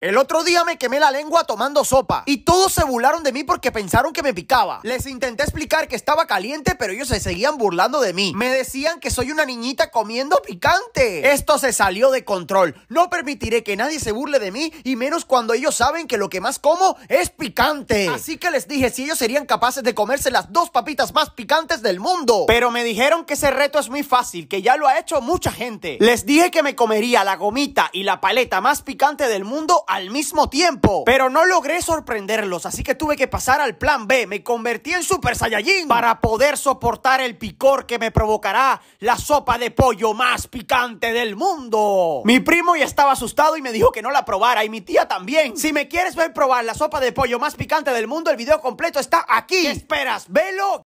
El otro día me quemé la lengua tomando sopa y todos se burlaron de mí porque pensaron que me picaba. Les intenté explicar que estaba caliente, pero ellos se seguían burlando de mí. Me decían que soy una niñita comiendo picante. Esto se salió de control. No permitiré que nadie se burle de mí y menos cuando ellos saben que lo que más como es picante. Así que les dije si ellos serían capaces de comerse las dos papitas más picantes del mundo. Pero me dijeron que ese reto es muy fácil, que ya lo ha hecho mucha gente. Les dije que me comería la gomita y la paleta más picante del mundo al mismo tiempo. Pero no logré sorprenderlos, así que tuve que pasar al plan B. Me convertí en Super Saiyajin para poder soportar el picor que me provocará la sopa de pollo más picante del mundo. Mi primo ya estaba asustado y me dijo que no la probara, y mi tía también. Si me quieres ver probar la sopa de pollo más picante del mundo, el video completo está aquí. ¿Qué esperas? Velo